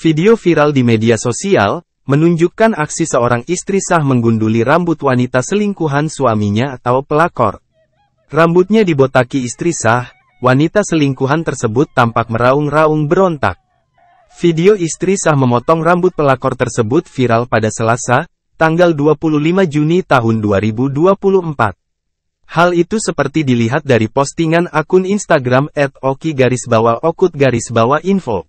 Video viral di media sosial, menunjukkan aksi seorang istri sah menggunduli rambut wanita selingkuhan suaminya atau pelakor. Rambutnya dibotaki istri sah, wanita selingkuhan tersebut tampak meraung-raung berontak. Video istri sah memotong rambut pelakor tersebut viral pada Selasa, tanggal 25 Juni tahun 2024. Hal itu seperti dilihat dari postingan akun Instagram @oki garis bawah okut garis bawah info.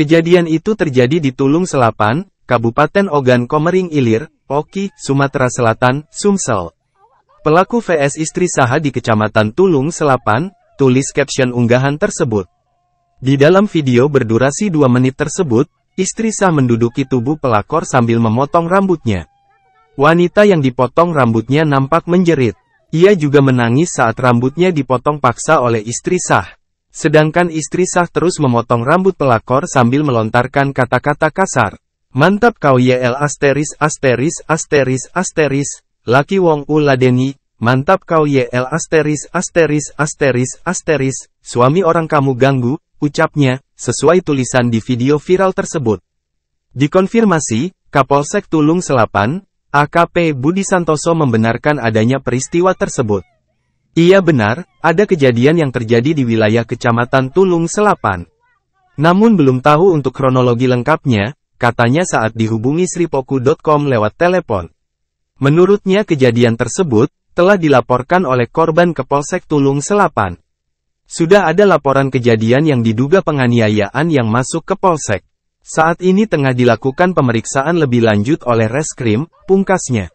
Kejadian itu terjadi di Tulung Selapan, Kabupaten Ogan Komering Ilir, Oki, Sumatera Selatan, Sumsel. Pelaku VS istri Saha di Kecamatan Tulung Selapan, tulis caption unggahan tersebut. Di dalam video berdurasi 2 menit tersebut, istri Sah menduduki tubuh pelakor sambil memotong rambutnya. Wanita yang dipotong rambutnya nampak menjerit. Ia juga menangis saat rambutnya dipotong paksa oleh istri Sah. Sedangkan istri Sah terus memotong rambut pelakor sambil melontarkan kata-kata kasar. Mantap kau YL asteris asteris asteris asteris, laki wong uladeni, mantap kau YL asteris asteris asteris asteris, suami orang kamu ganggu, ucapnya, sesuai tulisan di video viral tersebut. Dikonfirmasi, Kapolsek Tulung Selapan, AKP Budi Santoso membenarkan adanya peristiwa tersebut. Iya benar, ada kejadian yang terjadi di wilayah Kecamatan Tulung Selapan. Namun belum tahu untuk kronologi lengkapnya, katanya saat dihubungi sripoku.com lewat telepon. Menurutnya kejadian tersebut, telah dilaporkan oleh korban ke Polsek Tulung Selapan. Sudah ada laporan kejadian yang diduga penganiayaan yang masuk ke Polsek. Saat ini tengah dilakukan pemeriksaan lebih lanjut oleh Reskrim, pungkasnya.